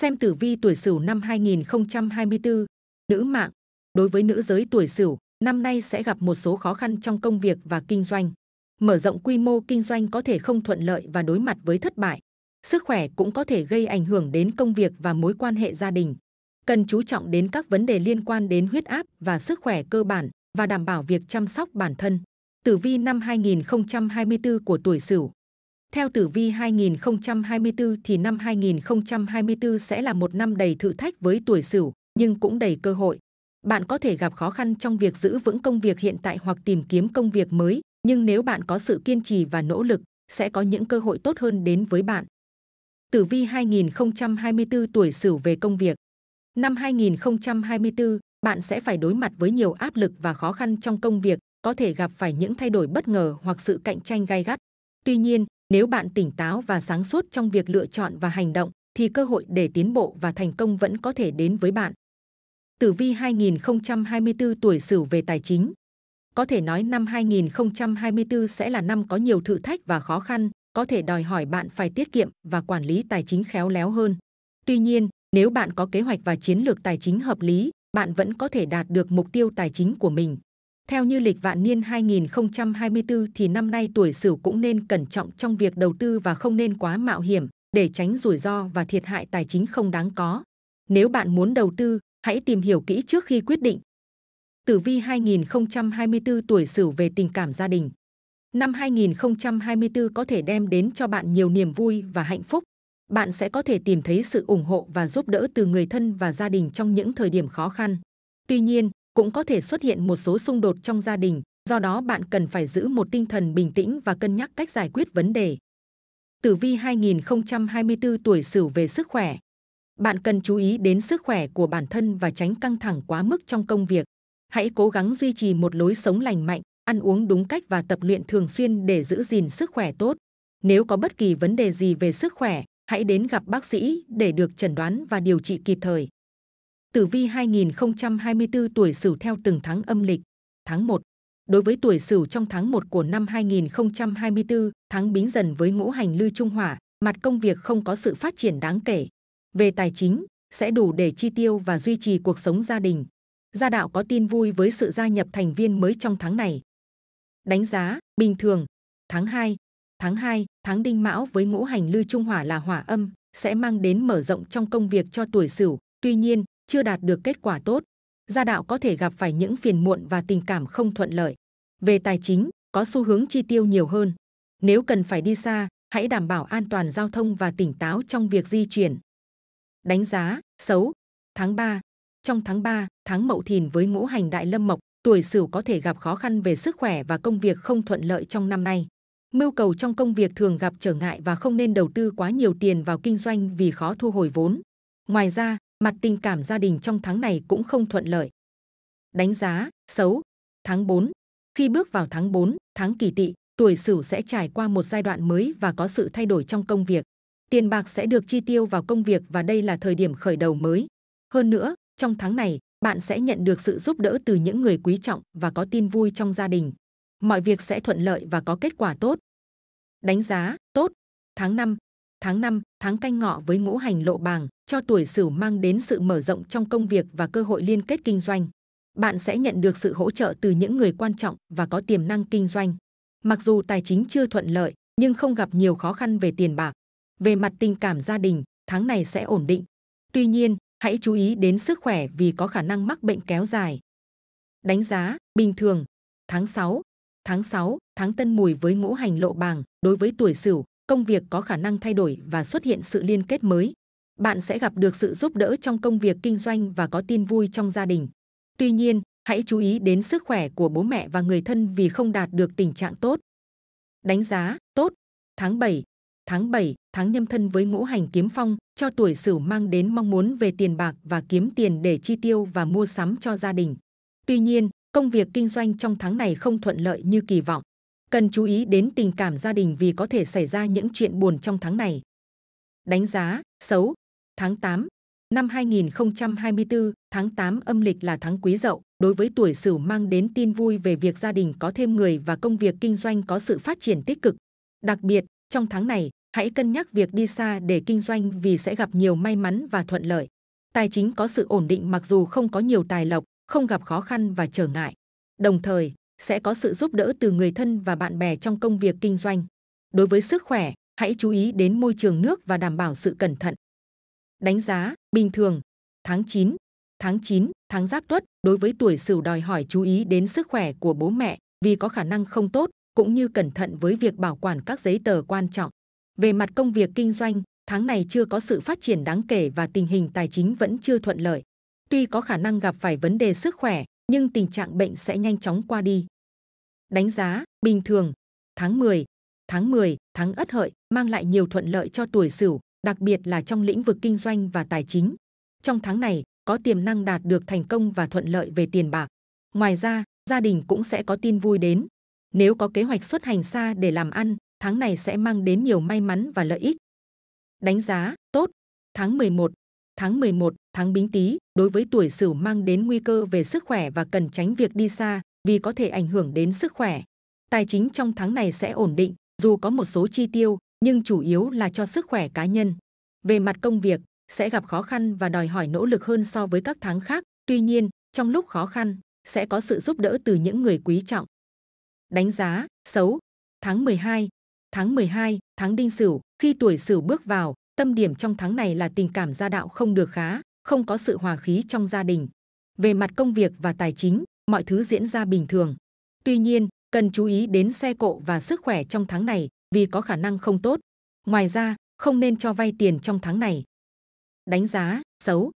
Xem tử vi tuổi Sửu năm 2024, nữ mạng, đối với nữ giới tuổi Sửu, năm nay sẽ gặp một số khó khăn trong công việc và kinh doanh. Mở rộng quy mô kinh doanh có thể không thuận lợi và đối mặt với thất bại. Sức khỏe cũng có thể gây ảnh hưởng đến công việc và mối quan hệ gia đình. Cần chú trọng đến các vấn đề liên quan đến huyết áp và sức khỏe cơ bản và đảm bảo việc chăm sóc bản thân. Tử vi năm 2024 của tuổi Sửu theo tử vi 2024 thì năm 2024 sẽ là một năm đầy thử thách với tuổi Sửu, nhưng cũng đầy cơ hội. Bạn có thể gặp khó khăn trong việc giữ vững công việc hiện tại hoặc tìm kiếm công việc mới, nhưng nếu bạn có sự kiên trì và nỗ lực, sẽ có những cơ hội tốt hơn đến với bạn. Tử vi 2024 tuổi Sửu về công việc. Năm 2024, bạn sẽ phải đối mặt với nhiều áp lực và khó khăn trong công việc, có thể gặp phải những thay đổi bất ngờ hoặc sự cạnh tranh gay gắt. Tuy nhiên, nếu bạn tỉnh táo và sáng suốt trong việc lựa chọn và hành động, thì cơ hội để tiến bộ và thành công vẫn có thể đến với bạn. Tử vi 2024 tuổi Sửu về tài chính. Có thể nói năm 2024 sẽ là năm có nhiều thử thách và khó khăn, có thể đòi hỏi bạn phải tiết kiệm và quản lý tài chính khéo léo hơn. Tuy nhiên, nếu bạn có kế hoạch và chiến lược tài chính hợp lý, bạn vẫn có thể đạt được mục tiêu tài chính của mình. Theo như lịch vạn niên 2024 thì năm nay tuổi Sửu cũng nên cẩn trọng trong việc đầu tư và không nên quá mạo hiểm để tránh rủi ro và thiệt hại tài chính không đáng có. Nếu bạn muốn đầu tư, hãy tìm hiểu kỹ trước khi quyết định. Tử vi 2024 tuổi Sửu về tình cảm gia đình. Năm 2024 có thể đem đến cho bạn nhiều niềm vui và hạnh phúc. Bạn sẽ có thể tìm thấy sự ủng hộ và giúp đỡ từ người thân và gia đình trong những thời điểm khó khăn. Tuy nhiên, cũng có thể xuất hiện một số xung đột trong gia đình, do đó bạn cần phải giữ một tinh thần bình tĩnh và cân nhắc cách giải quyết vấn đề. Tử vi 2024 tuổi Sửu về sức khỏe. Bạn cần chú ý đến sức khỏe của bản thân và tránh căng thẳng quá mức trong công việc. Hãy cố gắng duy trì một lối sống lành mạnh, ăn uống đúng cách và tập luyện thường xuyên để giữ gìn sức khỏe tốt. Nếu có bất kỳ vấn đề gì về sức khỏe, hãy đến gặp bác sĩ để được chẩn đoán và điều trị kịp thời. Tử vi 2024 tuổi Sửu theo từng tháng âm lịch. Tháng 1. Đối với tuổi Sửu trong tháng 1 của năm 2024, tháng Bính dần với ngũ hành lưu trung hỏa, mặt công việc không có sự phát triển đáng kể. Về tài chính, sẽ đủ để chi tiêu và duy trì cuộc sống gia đình. Gia đạo có tin vui với sự gia nhập thành viên mới trong tháng này. Đánh giá, bình thường, tháng 2, tháng 2, tháng đinh mão với ngũ hành lưu trung hỏa là hỏa âm, sẽ mang đến mở rộng trong công việc cho tuổi sửu. Tuy nhiên, chưa đạt được kết quả tốt, gia đạo có thể gặp phải những phiền muộn và tình cảm không thuận lợi. Về tài chính, có xu hướng chi tiêu nhiều hơn. Nếu cần phải đi xa, hãy đảm bảo an toàn giao thông và tỉnh táo trong việc di chuyển. Đánh giá xấu tháng 3 Trong tháng 3, tháng Mậu Thìn với ngũ hành đại lâm mộc, tuổi Sửu có thể gặp khó khăn về sức khỏe và công việc không thuận lợi trong năm nay. Mưu cầu trong công việc thường gặp trở ngại và không nên đầu tư quá nhiều tiền vào kinh doanh vì khó thu hồi vốn. Ngoài ra, mặt tình cảm gia đình trong tháng này cũng không thuận lợi. Đánh giá xấu tháng 4 khi bước vào tháng 4, tháng kỷ tỵ, tuổi Sửu sẽ trải qua một giai đoạn mới và có sự thay đổi trong công việc. Tiền bạc sẽ được chi tiêu vào công việc và đây là thời điểm khởi đầu mới. Hơn nữa, trong tháng này, bạn sẽ nhận được sự giúp đỡ từ những người quý trọng và có tin vui trong gia đình. Mọi việc sẽ thuận lợi và có kết quả tốt. Đánh giá tốt. Tháng 5, tháng 5, tháng canh ngọ với ngũ hành lộ bàng cho tuổi Sửu mang đến sự mở rộng trong công việc và cơ hội liên kết kinh doanh. Bạn sẽ nhận được sự hỗ trợ từ những người quan trọng và có tiềm năng kinh doanh. Mặc dù tài chính chưa thuận lợi, nhưng không gặp nhiều khó khăn về tiền bạc. Về mặt tình cảm gia đình, tháng này sẽ ổn định. Tuy nhiên, hãy chú ý đến sức khỏe vì có khả năng mắc bệnh kéo dài. Đánh giá, bình thường, tháng 6, tháng 6, tháng tân mùi với ngũ hành lộ bàng đối với tuổi sửu công việc có khả năng thay đổi và xuất hiện sự liên kết mới. Bạn sẽ gặp được sự giúp đỡ trong công việc kinh doanh và có tin vui trong gia đình. Tuy nhiên, hãy chú ý đến sức khỏe của bố mẹ và người thân vì không đạt được tình trạng tốt. Đánh giá tốt tháng 7 Tháng 7, tháng nhâm thân với ngũ hành kiếm phong, cho tuổi Sửu mang đến mong muốn về tiền bạc và kiếm tiền để chi tiêu và mua sắm cho gia đình. Tuy nhiên, công việc kinh doanh trong tháng này không thuận lợi như kỳ vọng cần chú ý đến tình cảm gia đình vì có thể xảy ra những chuyện buồn trong tháng này. Đánh giá xấu tháng 8 năm 2024 tháng 8 âm lịch là tháng quý dậu đối với tuổi sửu mang đến tin vui về việc gia đình có thêm người và công việc kinh doanh có sự phát triển tích cực. Đặc biệt trong tháng này hãy cân nhắc việc đi xa để kinh doanh vì sẽ gặp nhiều may mắn và thuận lợi. Tài chính có sự ổn định mặc dù không có nhiều tài lộc, không gặp khó khăn và trở ngại. Đồng thời, sẽ có sự giúp đỡ từ người thân và bạn bè trong công việc kinh doanh. Đối với sức khỏe, hãy chú ý đến môi trường nước và đảm bảo sự cẩn thận. Đánh giá, bình thường, tháng 9, tháng 9, tháng giáp tuất, đối với tuổi sửu đòi hỏi chú ý đến sức khỏe của bố mẹ vì có khả năng không tốt, cũng như cẩn thận với việc bảo quản các giấy tờ quan trọng. Về mặt công việc kinh doanh, tháng này chưa có sự phát triển đáng kể và tình hình tài chính vẫn chưa thuận lợi. Tuy có khả năng gặp phải vấn đề sức khỏe, nhưng tình trạng bệnh sẽ nhanh chóng qua đi. Đánh giá, bình thường, tháng 10, tháng 10, tháng Ất Hợi mang lại nhiều thuận lợi cho tuổi Sửu, đặc biệt là trong lĩnh vực kinh doanh và tài chính. Trong tháng này, có tiềm năng đạt được thành công và thuận lợi về tiền bạc. Ngoài ra, gia đình cũng sẽ có tin vui đến. Nếu có kế hoạch xuất hành xa để làm ăn, tháng này sẽ mang đến nhiều may mắn và lợi ích. Đánh giá, tốt. Tháng 11, tháng 11, tháng Bính Tý đối với tuổi Sửu mang đến nguy cơ về sức khỏe và cần tránh việc đi xa vì có thể ảnh hưởng đến sức khỏe. Tài chính trong tháng này sẽ ổn định, dù có một số chi tiêu nhưng chủ yếu là cho sức khỏe cá nhân. Về mặt công việc sẽ gặp khó khăn và đòi hỏi nỗ lực hơn so với các tháng khác, tuy nhiên, trong lúc khó khăn sẽ có sự giúp đỡ từ những người quý trọng. Đánh giá xấu tháng 12 Tháng 12, tháng Đinh Sửu, khi tuổi Sửu bước vào, Tâm điểm trong tháng này là tình cảm gia đạo không được khá, không có sự hòa khí trong gia đình. Về mặt công việc và tài chính, mọi thứ diễn ra bình thường. Tuy nhiên, cần chú ý đến xe cộ và sức khỏe trong tháng này vì có khả năng không tốt. Ngoài ra, không nên cho vay tiền trong tháng này. Đánh giá xấu